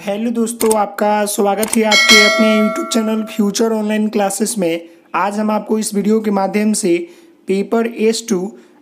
hello दोस्तों आपका स्वागत है आपके अपने YouTube channel future online classes में आज हम आपको इस वीडियो के माध्यम से पेपर एस टू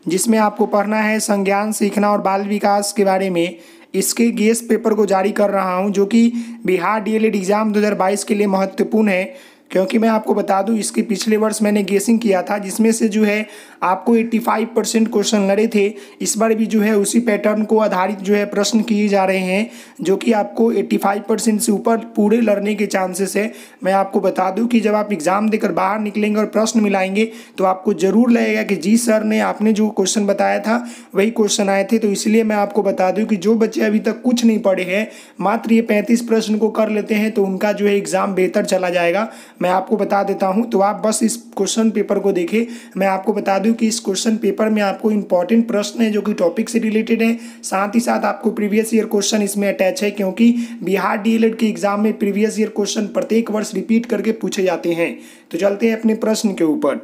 जिसमें आपको पढ़ना है संज्ञान सीखना और बाल विकास के बारे में इसके गेस पेपर को जारी कर रहा हूं जो कि बिहार डीएलएड एग्ज़ाम 2022 के लिए महत्वपूर्ण है क्योंकि मैं आपको बता दूं इसके पिछले वर्ष मैंने गेसिंग किया था जिसमें से जो है आपको 85 परसेंट क्वेश्चन लड़े थे इस बार भी जो है उसी पैटर्न को आधारित जो है प्रश्न किए जा रहे हैं जो कि आपको 85 परसेंट से ऊपर पूरे लड़ने के चांसेस है मैं आपको बता दूं कि जब आप एग्ज़ाम देकर बाहर निकलेंगे और प्रश्न मिलाएंगे तो आपको ज़रूर लगेगा कि जी सर ने आपने जो क्वेश्चन बताया था वही क्वेश्चन आए थे तो इसलिए मैं आपको बता दूँ कि जो बच्चे अभी तक कुछ नहीं पढ़े हैं मात्र ये पैंतीस प्रश्न को कर लेते हैं तो उनका जो है एग्ज़ाम बेहतर चला जाएगा मैं आपको बता देता हूँ तो आप बस इस क्वेश्चन पेपर को देखें मैं आपको बता दूँ कि इस क्वेश्चन पेपर में आपको इंपॉर्टेंट प्रश्न है जो कि टॉपिक से रिलेटेड है साथ ही साथ आपको प्रीवियस ईयर क्वेश्चन इसमें अटैच है क्योंकि बिहार डी के एग्जाम में प्रीवियस ईयर क्वेश्चन प्रत्येक वर्ष रिपीट करके पूछे जाते हैं तो चलते हैं अपने प्रश्न के ऊपर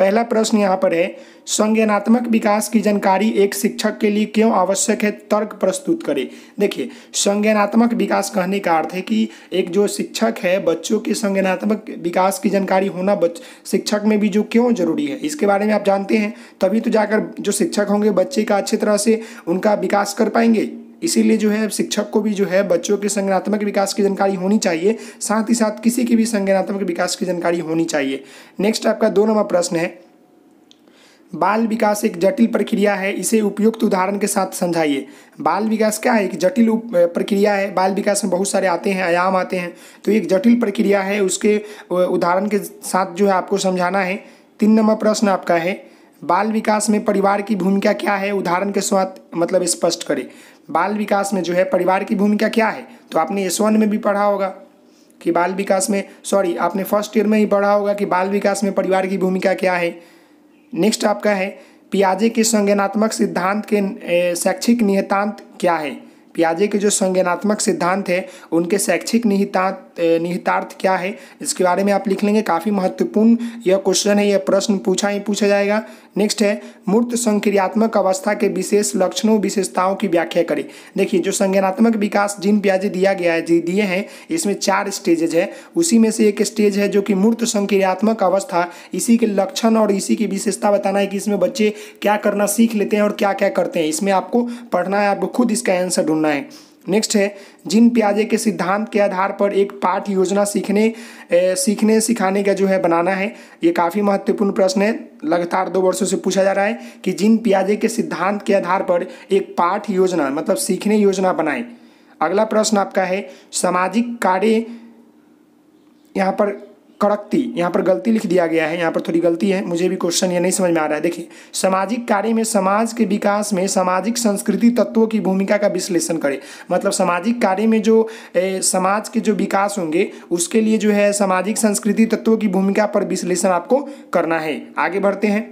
पहला प्रश्न यहाँ पर है संज्ञानात्मक विकास की जानकारी एक शिक्षक के लिए क्यों आवश्यक है तर्क प्रस्तुत करें देखिए संज्ञानात्मक विकास कहने का अर्थ है कि एक जो शिक्षक है बच्चों के संज्ञानात्मक विकास की जानकारी होना बच शिक्षक में भी जो क्यों जरूरी है इसके बारे में आप जानते हैं तभी तो जाकर जो शिक्षक होंगे बच्चे का अच्छी तरह से उनका विकास कर पाएंगे इसीलिए जो है शिक्षक को भी जो है बच्चों के संज्ञानात्मक विकास की जानकारी होनी चाहिए साथ ही साथ किसी की भी संज्ञानात्मक विकास की जानकारी होनी चाहिए नेक्स्ट आपका दो नंबर प्रश्न है बाल विकास एक जटिल प्रक्रिया है इसे उपयुक्त उदाहरण के साथ समझाइए बाल विकास क्या है एक जटिल प्रक्रिया है बाल विकास में बहुत सारे आते हैं आयाम आते हैं तो एक जटिल प्रक्रिया है उसके उदाहरण के साथ जो है आपको समझाना है तीन नंबर प्रश्न आपका है बाल विकास में परिवार की भूमिका क्या है उदाहरण के साथ मतलब स्पष्ट करें बाल विकास में जो है परिवार की भूमिका क्या है तो आपने एस वन में भी पढ़ा होगा कि बाल विकास में सॉरी आपने फर्स्ट ईयर में ही पढ़ा होगा कि बाल विकास में परिवार की भूमिका क्या है नेक्स्ट आपका है पियाजे के संज्ञानात्मक सिद्धांत के शैक्षिक निहितांत क्या है पियाजे के जो संज्ञानात्मक सिद्धांत है उनके शैक्षिक निहितांत निहितार्थ क्या है इसके बारे में आप लिख लेंगे काफ़ी महत्वपूर्ण यह क्वेश्चन है यह प्रश्न पूछा ही पूछा जाएगा नेक्स्ट है मूर्त संक्रियात्मक अवस्था के विशेष लक्षणों विशेषताओं की व्याख्या करें देखिए जो संज्ञानात्मक विकास जिन प्याजे दिया गया है दिए हैं इसमें चार स्टेजेज है उसी में से एक स्टेज है जो कि मूर्त संक्रियात्मक अवस्था इसी के लक्षण और इसी की विशेषता बताना है कि इसमें बच्चे क्या करना सीख लेते हैं और क्या क्या करते हैं इसमें आपको पढ़ना है आपको खुद इसका आंसर ढूंढना है नेक्स्ट है जिन प्याजे के सिद्धांत के आधार पर एक पाठ योजना सीखने ए, सीखने सिखाने का जो है बनाना है ये काफ़ी महत्वपूर्ण प्रश्न है लगातार दो वर्षों से पूछा जा रहा है कि जिन प्याजे के सिद्धांत के आधार पर एक पाठ योजना मतलब सीखने योजना बनाएं अगला प्रश्न आपका है सामाजिक कार्य यहाँ पर कड़कती यहाँ पर गलती लिख दिया गया है यहाँ पर थोड़ी गलती है मुझे भी क्वेश्चन ये नहीं समझ में आ रहा है देखिए सामाजिक कार्य में समाज के विकास में सामाजिक संस्कृति तत्वों की भूमिका का विश्लेषण करें मतलब सामाजिक कार्य में जो ए, समाज के जो विकास होंगे उसके लिए जो है सामाजिक संस्कृति तत्वों की भूमिका पर विश्लेषण आपको करना है आगे बढ़ते हैं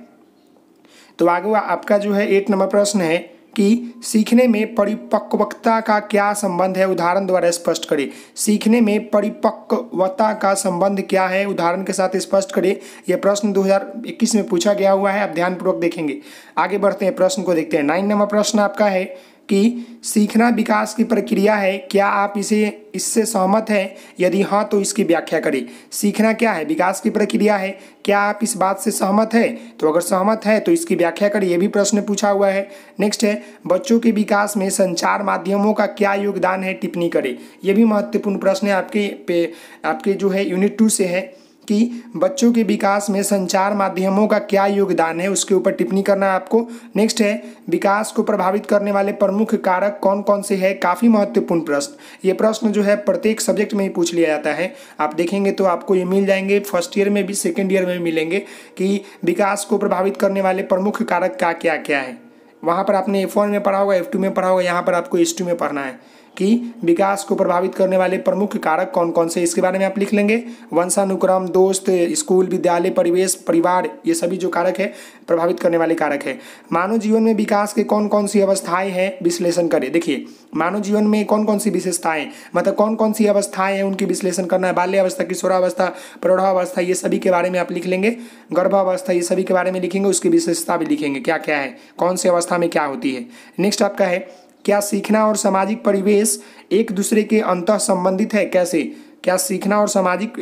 तो आगे आपका जो है एट नंबर प्रश्न है कि सीखने में परिपक्वता का क्या संबंध है उदाहरण द्वारा स्पष्ट करें सीखने में परिपक्वता का संबंध क्या है उदाहरण के साथ स्पष्ट करें यह प्रश्न 2021 में पूछा गया हुआ है आप ध्यानपूर्वक देखेंगे आगे बढ़ते हैं प्रश्न को देखते हैं नाइन नंबर प्रश्न आपका है कि सीखना विकास की प्रक्रिया है क्या आप इसे इससे सहमत हैं यदि हाँ तो इसकी व्याख्या करें सीखना क्या है विकास की प्रक्रिया है क्या आप इस बात से सहमत हैं तो अगर सहमत है तो इसकी व्याख्या करें यह भी प्रश्न पूछा हुआ है नेक्स्ट है बच्चों के विकास में संचार माध्यमों का क्या योगदान है टिप्पणी करें यह भी महत्वपूर्ण प्रश्न है आपके पे आपके जो है यूनिट टू से है कि बच्चों के विकास में संचार माध्यमों का क्या योगदान है उसके ऊपर टिप्पणी करना है आपको नेक्स्ट है विकास को प्रभावित करने वाले प्रमुख कारक कौन कौन से है काफ़ी महत्वपूर्ण प्रश्न ये प्रश्न जो है प्रत्येक सब्जेक्ट में ही पूछ लिया जाता है आप देखेंगे तो आपको ये मिल जाएंगे फर्स्ट ईयर में भी सेकेंड ईयर में भी मिलेंगे कि विकास को प्रभावित करने वाले प्रमुख कारक का क्या क्या है वहाँ पर आपने एफ में पढ़ा होगा एफ में पढ़ा होगा यहाँ पर आपको एस में पढ़ना है कि विकास को प्रभावित करने वाले प्रमुख कारक कौन कौन से इसके बारे में आप लिख लेंगे वंशानुक्रम दोस्त स्कूल विद्यालय परिवेश परिवार ये सभी जो कारक है प्रभावित करने वाले कारक है मानव जीवन में विकास के कौन कौन सी अवस्थाएं हैं विश्लेषण करें देखिए मानव जीवन में कौन कौन सी विशेषताएं मतलब कौन कौन सी अवस्थाएं हैं उनकी विश्लेषण करना है बाल्यावस्था किशोरावस्था प्रौढ़ावस्था ये सभी के बारे में आप लिख लेंगे गर्भावस्था ये सभी के बारे में लिखेंगे उसकी विशेषता भी लिखेंगे क्या क्या है कौन सी अवस्था में क्या होती है नेक्स्ट आपका है क्या सीखना और सामाजिक परिवेश एक दूसरे के अंत संबंधित है कैसे क्या सीखना और सामाजिक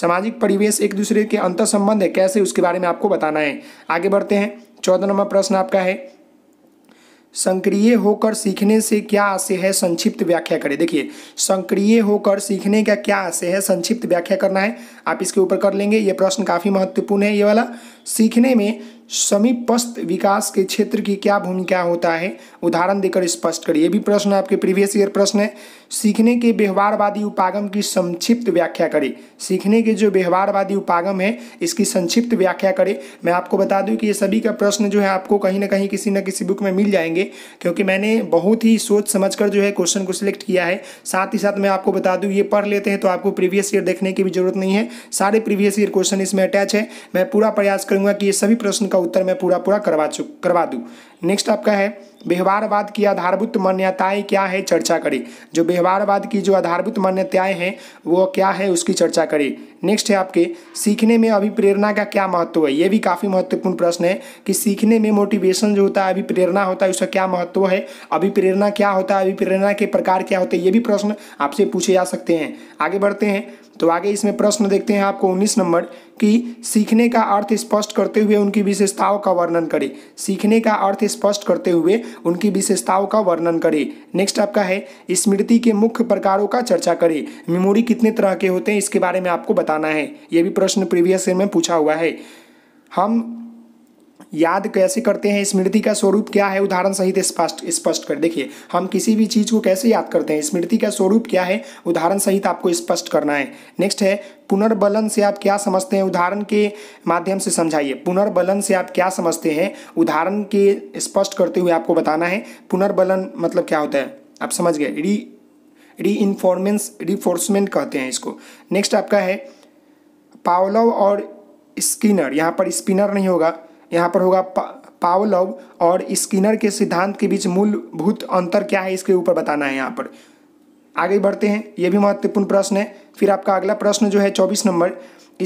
सामाजिक परिवेश एक दूसरे के अंत संबंध है कैसे उसके बारे में आपको बताना है आगे बढ़ते हैं चौदह नंबर प्रश्न आपका है संक्रिय होकर सीखने से क्या आशय है संक्षिप्त व्याख्या करें देखिए संक्रिय होकर सीखने का क्या आशय है संक्षिप्त व्याख्या करना है आप इसके ऊपर कर लेंगे ये प्रश्न काफ़ी महत्वपूर्ण है ये वाला सीखने में समीपस्थ विकास के क्षेत्र की क्या भूमिका होता है उदाहरण देकर स्पष्ट करिए भी प्रश्न आपके प्रीवियस ईयर प्रश्न है सीखने के व्यवहारवादी उपागम की संक्षिप्त व्याख्या करें सीखने के जो व्यवहारवादी उपागम है इसकी संक्षिप्त व्याख्या करें मैं आपको बता दूं कि ये सभी का प्रश्न जो है आपको कहीं ना कहीं किसी न किसी बुक में मिल जाएंगे क्योंकि मैंने बहुत ही सोच समझ कर जो है क्वेश्चन को सिलेक्ट किया है साथ ही साथ मैं आपको बता दूँ ये पढ़ लेते हैं तो आपको प्रीवियस ईयर देखने की भी जरूरत नहीं है सारे प्रीवियस ईयर क्वेश्चन इसमें अटैच है मैं पूरा प्रयास करूंगा कि ये सभी प्रश्न का उत्तर मैं पूरा पूरा करवा चु करवा दूँ नेक्स्ट आपका है व्यवहारवाद की आधारभूत मान्यताएं क्या है चर्चा करें जो व्यवहारवाद की जो आधारभूत मान्यताएं हैं वो क्या है उसकी चर्चा करें नेक्स्ट है आपके सीखने में अभिप्रेरणा का क्या महत्व है ये भी काफ़ी महत्वपूर्ण प्रश्न है कि सीखने में मोटिवेशन जो होता है अभिप्रेरणा होता है उसका क्या महत्व है अभिप्रेरणा क्या होता है अभिप्रेरणा के प्रकार क्या होते हैं ये भी प्रश्न आपसे पूछे जा सकते हैं आगे बढ़ते हैं तो आगे इसमें प्रश्न देखते हैं आपको उन्नीस नंबर कि सीखने का अर्थ स्पष्ट करते हुए उनकी विशेषताओं का वर्णन करें सीखने का अर्थ स्पष्ट करते हुए उनकी विशेषताओं का वर्णन करें नेक्स्ट आपका है स्मृति के मुख्य प्रकारों का चर्चा करें मेमोरी कितने तरह के होते हैं इसके बारे में आपको बताना है ये भी प्रश्न प्रीवियस ईयर में पूछा हुआ है हम याद कैसे करते हैं स्मृति का स्वरूप क्या है उदाहरण सहित स्पष्ट स्पष्ट कर देखिए हम किसी भी चीज़ को कैसे याद करते हैं स्मृति का स्वरूप क्या है उदाहरण सहित आपको स्पष्ट करना है नेक्स्ट है पुनर्बलन से आप क्या समझते हैं उदाहरण के माध्यम से समझाइए पुनर्बलन से आप क्या समझते हैं उदाहरण के स्पष्ट करते हुए आपको बताना है पुनर्बलन मतलब क्या होता है आप समझ गए री री इन्फॉर्मेंस रिफोर्समेंट कहते हैं इसको नेक्स्ट आपका है पावलव और स्किनर यहाँ पर स्पिनर नहीं होगा यहाँ पर होगा पा, पावलव और स्किनर के सिद्धांत के बीच मूलभूत अंतर क्या है इसके ऊपर बताना है यहाँ पर आगे बढ़ते हैं ये भी महत्वपूर्ण प्रश्न है फिर आपका अगला प्रश्न जो है चौबीस नंबर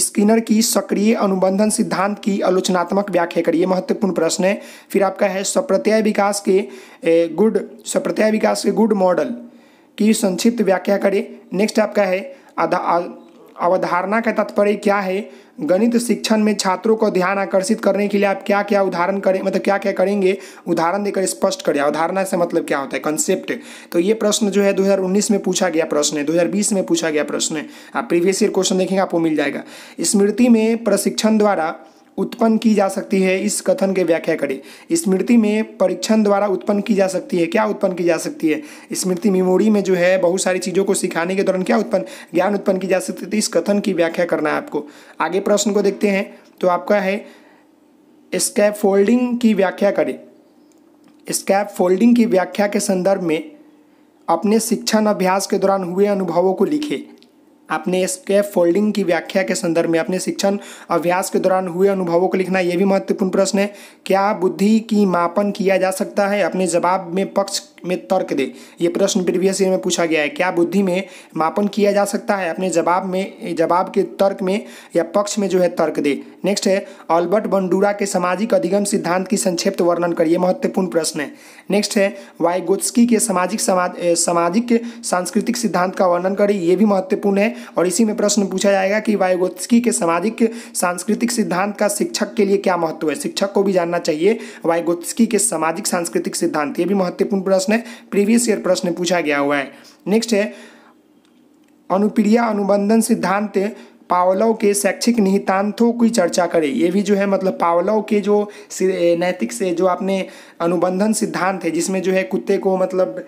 स्किनर की सक्रिय अनुबंधन सिद्धांत की आलोचनात्मक व्याख्या करिए महत्वपूर्ण प्रश्न है फिर आपका है सप्रत्यय विकास के गुड सप्रत्यय विकास के गुड मॉडल की संक्षिप्त व्याख्या करें नेक्स्ट आपका है आधा अवधारणा का तात्पर्य क्या है गणित शिक्षण में छात्रों को ध्यान आकर्षित करने के लिए आप क्या क्या उदाहरण करें मतलब क्या क्या करेंगे उदाहरण देकर स्पष्ट करें अवधारणा से मतलब क्या होता है कंसेप्ट तो ये प्रश्न जो है 2019 में पूछा गया प्रश्न है 2020 में पूछा गया प्रश्न है आप प्रीवियस ईयर क्वेश्चन देखेंगे आपको मिल जाएगा स्मृति में प्रशिक्षण द्वारा उत्पन्न की जा सकती है इस कथन की व्याख्या करें स्मृति में परीक्षण द्वारा उत्पन्न की जा सकती है क्या उत्पन्न की जा सकती है स्मृति मेमोरी में जो है बहुत सारी चीज़ों को सिखाने के दौरान क्या उत्पन्न ज्ञान उत्पन्न की जा सकती है तो इस कथन की व्याख्या करना है आपको आगे प्रश्न को देखते हैं तो आपका है स्कैप फोल्डिंग की व्याख्या करें स्कैप फोल्डिंग की व्याख्या के संदर्भ में अपने शिक्षण अभ्यास के दौरान हुए अनुभवों को लिखें आपने स्केप फोल्डिंग की व्याख्या के संदर्भ में अपने शिक्षण अभ्यास के दौरान हुए अनुभवों को लिखना यह भी महत्वपूर्ण प्रश्न है क्या बुद्धि की मापन किया जा सकता है अपने जवाब में पक्ष में तर्क दे ये प्रश्न प्रीवियस ईयर में पूछा गया है क्या बुद्धि में मापन किया जा सकता है अपने जवाब में जवाब के तर्क में या पक्ष में जो है तर्क दे नेक्स्ट है अल्बर्ट बंडूरा के सामाजिक अधिगम सिद्धांत की संक्षिप्त वर्णन करिए महत्वपूर्ण प्रश्न है नेक्स्ट है वाइगोत्स्की के सामाजिक सामाजिक सांस्कृतिक सिद्धांत का वर्णन करिए ये भी महत्वपूर्ण है और इसी में प्रश्न पूछा जाएगा कि वाइगोत्स्की के सामाजिक सांस्कृतिक सिद्धांत का शिक्षक के लिए क्या महत्व है शिक्षक को भी जानना चाहिए वाइगोत्स्की के सामाजिक सांस्कृतिक सिद्धांत ये भी महत्वपूर्ण प्रश्न प्रश्न प्रीवियस ईयर प्रश्न पूछा गया हुआ है नेक्स्ट है अनुप्रिया अनुबंधन सिद्धांत पावलव के शैक्षिक निहितांतों की चर्चा करें ये भी जो है मतलब पावलव के जो नैतिक से जो आपने अनुबंधन सिद्धांत है जिसमें जो है कुत्ते को मतलब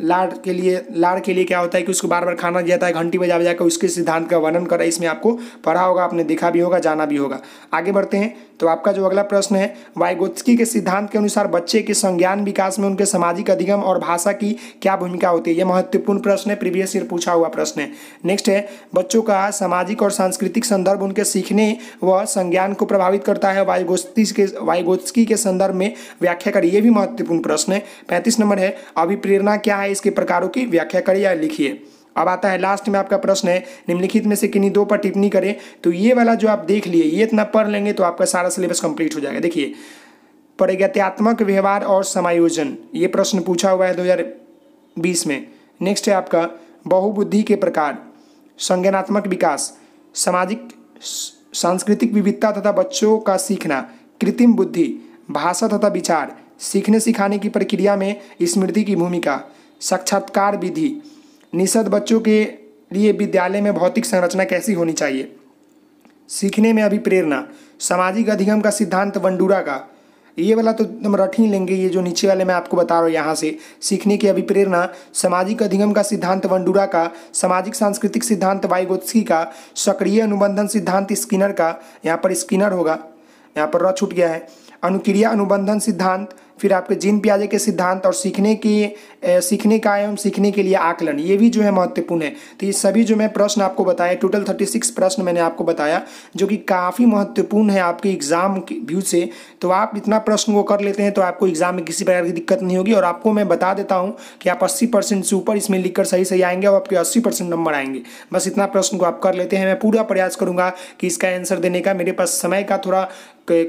लाड़ के लिए लाड़ के लिए क्या होता है कि उसको बार बार खाना दिया जाता है घंटी बजा बजा कर उसके सिद्धांत का वर्णन करें इसमें आपको पढ़ा होगा आपने देखा भी होगा जाना भी होगा आगे बढ़ते हैं तो आपका जो अगला प्रश्न है वाइगोत्की के सिद्धांत के अनुसार बच्चे के संज्ञान विकास में उनके सामाजिक अधिगम और भाषा की क्या भूमिका होती है यह महत्वपूर्ण प्रश्न है प्रीवियस ईयर पूछा हुआ प्रश्न है नेक्स्ट है बच्चों का समाज सामाजिक और सांस्कृतिक संदर्भ उनके सीखने व संज्ञान को प्रभावित करता है वायुगोस्ती के वायुगोस्की के संदर्भ में व्याख्या करिए ये भी महत्वपूर्ण प्रश्न है पैंतीस नंबर है अभिप्रेरणा क्या है इसके प्रकारों की व्याख्या करिए या लिखिए अब आता है लास्ट में आपका प्रश्न है निम्नलिखित में से किन्हीं दो पर टिप्पणी करें तो ये वाला जो आप देख लिए ये इतना पढ़ लेंगे तो आपका सारा सिलेबस कंप्लीट हो जाएगा देखिए प्रगत्यात्मक व्यवहार और समायोजन ये प्रश्न पूछा हुआ है 2020 में नेक्स्ट है आपका बहुबुद्धि के प्रकार संज्ञानात्मक विकास सामाजिक सांस्कृतिक विविधता तथा बच्चों का सीखना कृत्रिम बुद्धि भाषा तथा विचार सीखने सिखाने की प्रक्रिया में स्मृति की भूमिका साक्षात्कार विधि निषद बच्चों के लिए विद्यालय में भौतिक संरचना कैसी होनी चाहिए सीखने में अभिप्रेरणा सामाजिक अधिगम का सिद्धांत वंडूरा का ये वाला तो हम रट ही लेंगे ये जो नीचे वाले मैं आपको बता रहा हूँ यहाँ से सीखने की अभिप्रेरणा सामाजिक अधिगम का सिद्धांत वंडूरा का सामाजिक सांस्कृतिक सिद्धांत वाइगोत्स्की का सक्रिय अनुबंधन सिद्धांत स्किनर का यहाँ पर स्किनर होगा यहाँ पर र छूट गया है अनुक्रिया अनुबंधन सिद्धांत फिर आपके जिन प्याजे के सिद्धांत और सीखने की सीखने का एवं सीखने के लिए आकलन ये भी जो है महत्वपूर्ण है तो ये सभी जो मैं प्रश्न आपको बताया टोटल थर्टी सिक्स प्रश्न मैंने आपको बताया जो कि काफ़ी महत्वपूर्ण है आपके एग्ज़ाम के व्यू से तो आप इतना प्रश्न को कर लेते हैं तो आपको एग्ज़ाम में किसी प्रकार की दिक्कत नहीं होगी और आपको मैं बता देता हूँ कि आप अस्सी परसेंट से ऊपर इसमें लिखकर सही सही आएंगे और आपके अस्सी परसेंट नंबर आएंगे बस इतना प्रश्न को आप कर लेते हैं मैं पूरा प्रयास करूँगा कि इसका आंसर देने का मेरे पास समय का थोड़ा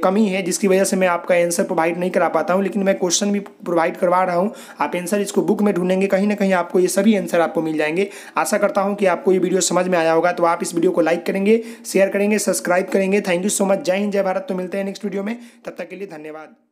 कमी है जिसकी वजह से मैं आपका आंसर प्रोवाइड नहीं करा पाता हूँ लेकिन मैं क्वेश्चन भी प्रोवाइड करवा रहा हूँ आप आंसर इसको बुक में ढूंढेंगे कहीं ना कहीं आपको ये सभी आंसर आपको मिल जाएंगे आशा करता हूँ कि आपको ये वीडियो समझ में आया होगा तो आप इस वीडियो को लाइक करेंगे शेयर करेंगे सब्सक्राइब करेंगे थैंक यू सो मच जय हिंद जय भारत तो मिलते हैं नेक्स्ट वीडियो में तब तक के लिए धन्यवाद